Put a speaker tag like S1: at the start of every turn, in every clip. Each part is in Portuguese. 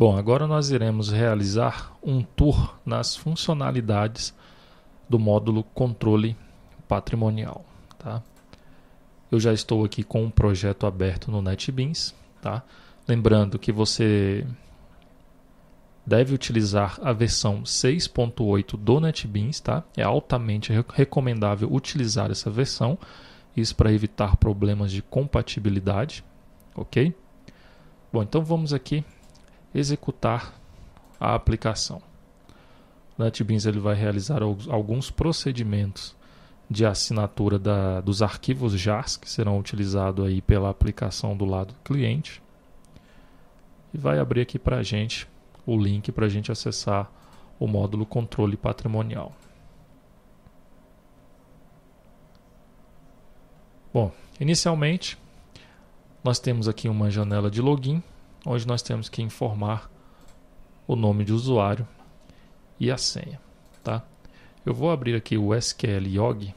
S1: Bom, agora nós iremos realizar um tour nas funcionalidades do módulo controle patrimonial. Tá? Eu já estou aqui com um projeto aberto no NetBeans. Tá? Lembrando que você deve utilizar a versão 6.8 do NetBeans. Tá? É altamente recomendável utilizar essa versão, isso para evitar problemas de compatibilidade. Ok? Bom, então vamos aqui executar a aplicação. O NetBeans ele vai realizar alguns procedimentos de assinatura da, dos arquivos JAS que serão utilizados aí pela aplicação do lado do cliente e vai abrir aqui para a gente o link para a gente acessar o módulo controle patrimonial. Bom, inicialmente nós temos aqui uma janela de login onde nós temos que informar o nome de usuário e a senha, tá? Eu vou abrir aqui o SQL Log.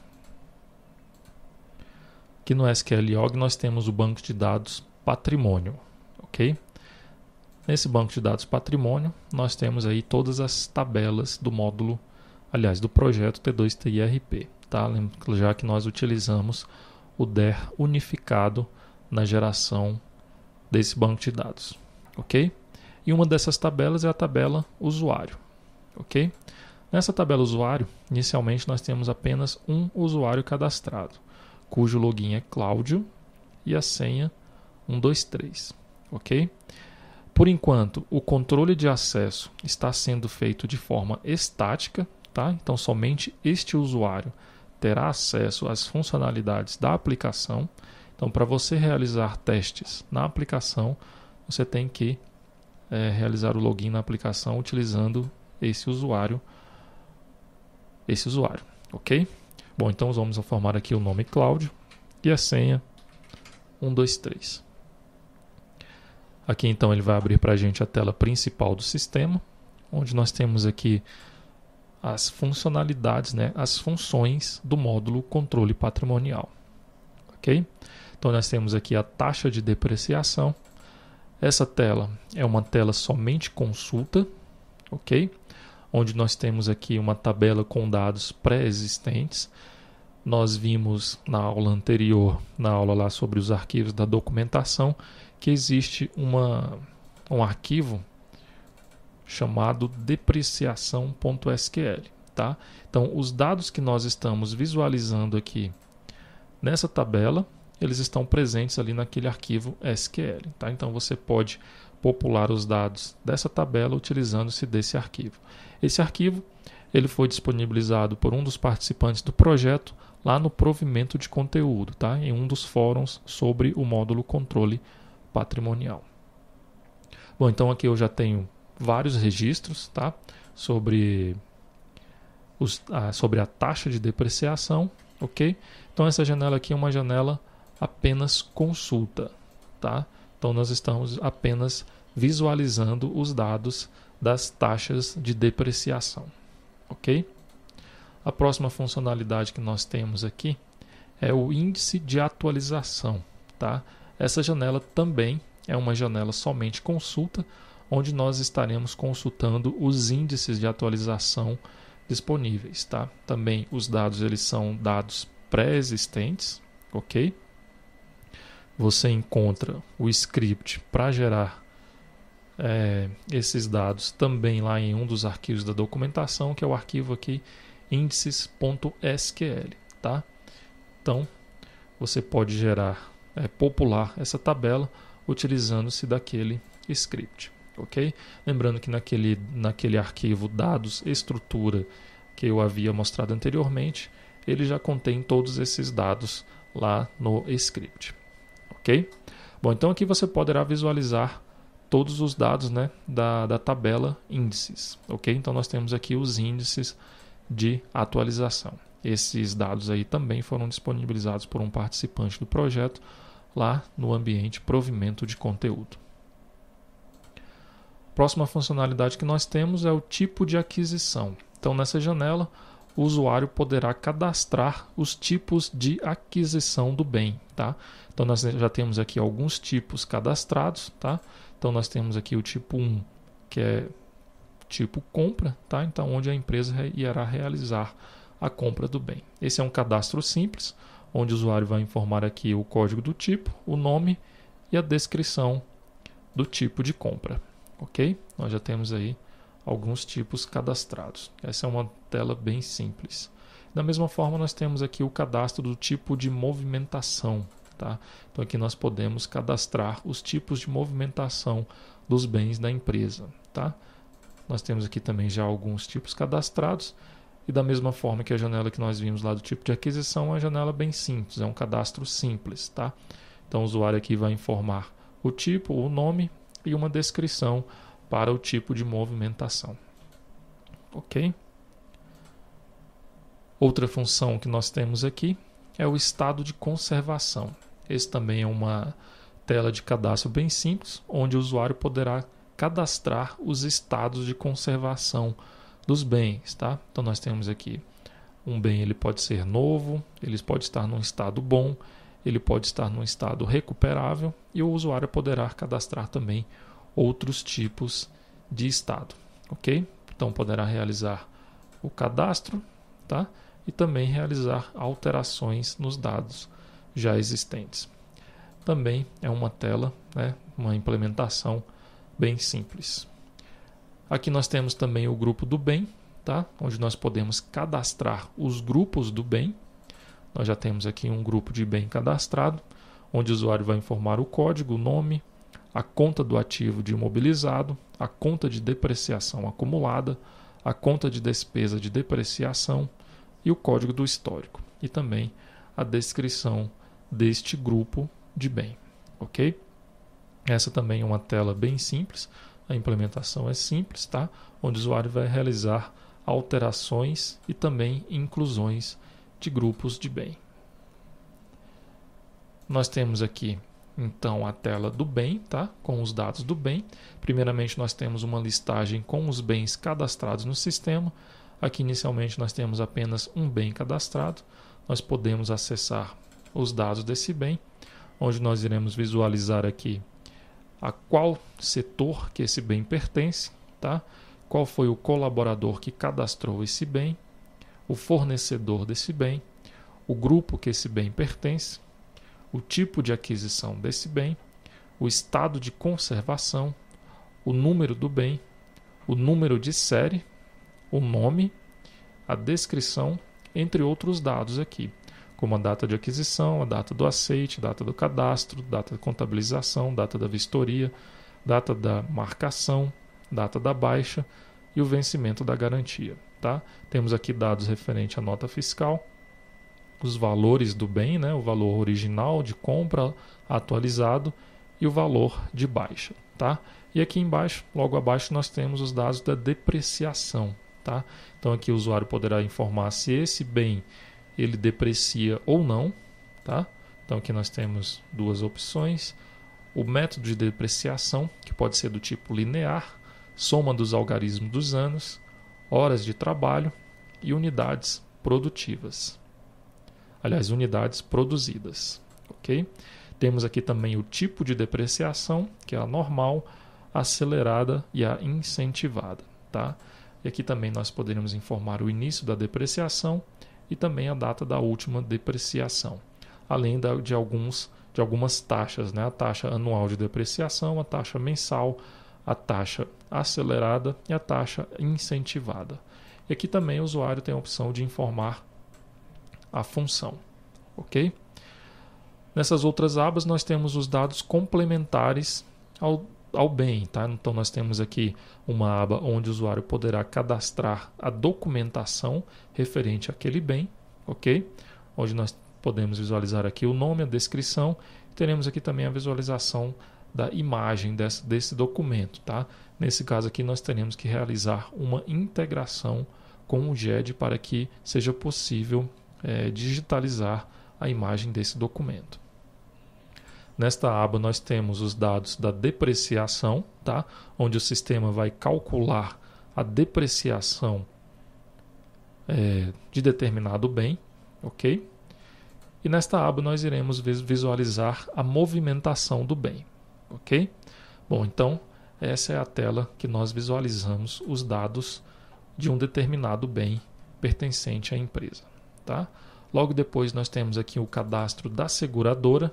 S1: Aqui no SQL Log nós temos o banco de dados patrimônio, ok? Nesse banco de dados patrimônio, nós temos aí todas as tabelas do módulo, aliás, do projeto T2TIRP. Tá? Já que nós utilizamos o DER unificado na geração desse banco de dados, ok? E uma dessas tabelas é a tabela usuário, ok? Nessa tabela usuário, inicialmente nós temos apenas um usuário cadastrado, cujo login é Cláudio e a senha 123, ok? Por enquanto, o controle de acesso está sendo feito de forma estática, tá? Então somente este usuário terá acesso às funcionalidades da aplicação então, para você realizar testes na aplicação, você tem que é, realizar o login na aplicação utilizando esse usuário, esse usuário, ok? Bom, então vamos formar aqui o nome Cláudio e a senha 123. Aqui então ele vai abrir para a gente a tela principal do sistema, onde nós temos aqui as funcionalidades, né, as funções do módulo controle patrimonial ok? Então nós temos aqui a taxa de depreciação. Essa tela é uma tela somente consulta, ok? Onde nós temos aqui uma tabela com dados pré-existentes. Nós vimos na aula anterior, na aula lá sobre os arquivos da documentação, que existe uma, um arquivo chamado depreciação.sql. Tá? Então, os dados que nós estamos visualizando aqui Nessa tabela, eles estão presentes ali naquele arquivo SQL. Tá? Então você pode popular os dados dessa tabela utilizando-se desse arquivo. Esse arquivo ele foi disponibilizado por um dos participantes do projeto lá no provimento de conteúdo, tá? em um dos fóruns sobre o módulo controle patrimonial. Bom, então aqui eu já tenho vários registros tá? sobre, os, ah, sobre a taxa de depreciação, ok? Então essa janela aqui é uma janela apenas consulta, tá? Então nós estamos apenas visualizando os dados das taxas de depreciação, ok? A próxima funcionalidade que nós temos aqui é o índice de atualização, tá? Essa janela também é uma janela somente consulta, onde nós estaremos consultando os índices de atualização disponíveis, tá? Também os dados eles são dados pré-existentes, ok? Você encontra o script para gerar é, esses dados também lá em um dos arquivos da documentação, que é o arquivo aqui índices.sql, tá? Então, você pode gerar, é, popular essa tabela utilizando-se daquele script, ok? Lembrando que naquele, naquele arquivo dados estrutura que eu havia mostrado anteriormente, ele já contém todos esses dados lá no script. Ok? Bom, então aqui você poderá visualizar todos os dados né, da, da tabela índices. Ok? Então nós temos aqui os índices de atualização. Esses dados aí também foram disponibilizados por um participante do projeto lá no ambiente provimento de conteúdo. Próxima funcionalidade que nós temos é o tipo de aquisição. Então nessa janela o usuário poderá cadastrar os tipos de aquisição do bem, tá? Então nós já temos aqui alguns tipos cadastrados, tá? Então nós temos aqui o tipo 1, que é tipo compra, tá? Então onde a empresa irá realizar a compra do bem. Esse é um cadastro simples, onde o usuário vai informar aqui o código do tipo, o nome e a descrição do tipo de compra, ok? Nós já temos aí alguns tipos cadastrados. Essa é uma tela bem simples. Da mesma forma, nós temos aqui o cadastro do tipo de movimentação. Tá? Então, aqui nós podemos cadastrar os tipos de movimentação dos bens da empresa. Tá? Nós temos aqui também já alguns tipos cadastrados. E da mesma forma que a janela que nós vimos lá do tipo de aquisição, é uma janela bem simples, é um cadastro simples. Tá? Então, o usuário aqui vai informar o tipo, o nome e uma descrição para o tipo de movimentação. Ok? Outra função que nós temos aqui é o estado de conservação. Esse também é uma tela de cadastro bem simples, onde o usuário poderá cadastrar os estados de conservação dos bens, tá? Então nós temos aqui um bem, ele pode ser novo, ele pode estar num estado bom, ele pode estar num estado recuperável e o usuário poderá cadastrar também outros tipos de estado, ok? Então poderá realizar o cadastro, tá? e também realizar alterações nos dados já existentes. Também é uma tela, né, uma implementação bem simples. Aqui nós temos também o grupo do bem, tá? onde nós podemos cadastrar os grupos do bem. Nós já temos aqui um grupo de bem cadastrado, onde o usuário vai informar o código, o nome, a conta do ativo de imobilizado, a conta de depreciação acumulada, a conta de despesa de depreciação, e o código do histórico e também a descrição deste grupo de bem, ok? Essa também é uma tela bem simples, a implementação é simples, tá? Onde o usuário vai realizar alterações e também inclusões de grupos de bem. Nós temos aqui então a tela do bem, tá? Com os dados do bem. Primeiramente nós temos uma listagem com os bens cadastrados no sistema. Aqui inicialmente nós temos apenas um bem cadastrado, nós podemos acessar os dados desse bem, onde nós iremos visualizar aqui a qual setor que esse bem pertence, tá? qual foi o colaborador que cadastrou esse bem, o fornecedor desse bem, o grupo que esse bem pertence, o tipo de aquisição desse bem, o estado de conservação, o número do bem, o número de série o nome, a descrição, entre outros dados aqui, como a data de aquisição, a data do aceite, data do cadastro, data de contabilização, data da vistoria, data da marcação, data da baixa e o vencimento da garantia. Tá? Temos aqui dados referente à nota fiscal, os valores do bem, né? o valor original de compra atualizado e o valor de baixa. Tá? E aqui embaixo, logo abaixo, nós temos os dados da depreciação. Tá? Então aqui o usuário poderá informar se esse bem ele deprecia ou não. Tá? Então aqui nós temos duas opções. O método de depreciação, que pode ser do tipo linear, soma dos algarismos dos anos, horas de trabalho e unidades produtivas. Aliás, unidades produzidas. Ok? Temos aqui também o tipo de depreciação, que é a normal, acelerada e a incentivada. Tá? E aqui também nós poderemos informar o início da depreciação e também a data da última depreciação, além de, alguns, de algumas taxas, né? a taxa anual de depreciação, a taxa mensal, a taxa acelerada e a taxa incentivada. E aqui também o usuário tem a opção de informar a função, ok? Nessas outras abas nós temos os dados complementares ao ao bem, tá? Então nós temos aqui uma aba onde o usuário poderá cadastrar a documentação referente àquele bem, ok? Onde nós podemos visualizar aqui o nome, a descrição, teremos aqui também a visualização da imagem desse, desse documento, tá? Nesse caso aqui nós teremos que realizar uma integração com o GED para que seja possível é, digitalizar a imagem desse documento. Nesta aba nós temos os dados da depreciação, tá? onde o sistema vai calcular a depreciação é, de determinado bem, ok? E nesta aba nós iremos visualizar a movimentação do bem, ok? Bom, então essa é a tela que nós visualizamos os dados de um determinado bem pertencente à empresa, tá? Logo depois nós temos aqui o cadastro da seguradora,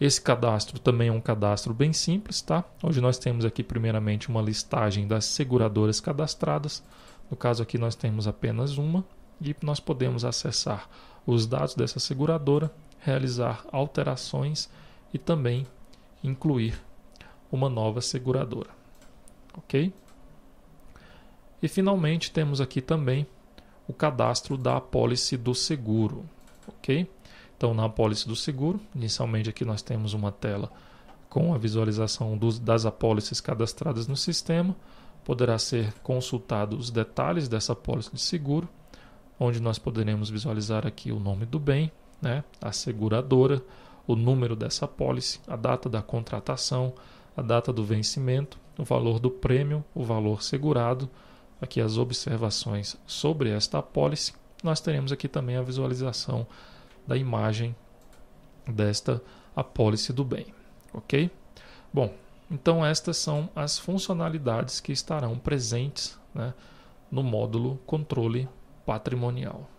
S1: esse cadastro também é um cadastro bem simples, tá? Onde nós temos aqui primeiramente uma listagem das seguradoras cadastradas. No caso aqui nós temos apenas uma e nós podemos acessar os dados dessa seguradora, realizar alterações e também incluir uma nova seguradora. OK? E finalmente temos aqui também o cadastro da apólice do seguro, OK? Então, na apólice do seguro, inicialmente aqui nós temos uma tela com a visualização dos, das apólices cadastradas no sistema. Poderá ser consultado os detalhes dessa apólice de seguro, onde nós poderemos visualizar aqui o nome do bem, né, a seguradora, o número dessa apólice, a data da contratação, a data do vencimento, o valor do prêmio, o valor segurado, aqui as observações sobre esta apólice. Nós teremos aqui também a visualização da imagem desta apólice do bem, ok? Bom, então estas são as funcionalidades que estarão presentes né, no módulo controle patrimonial.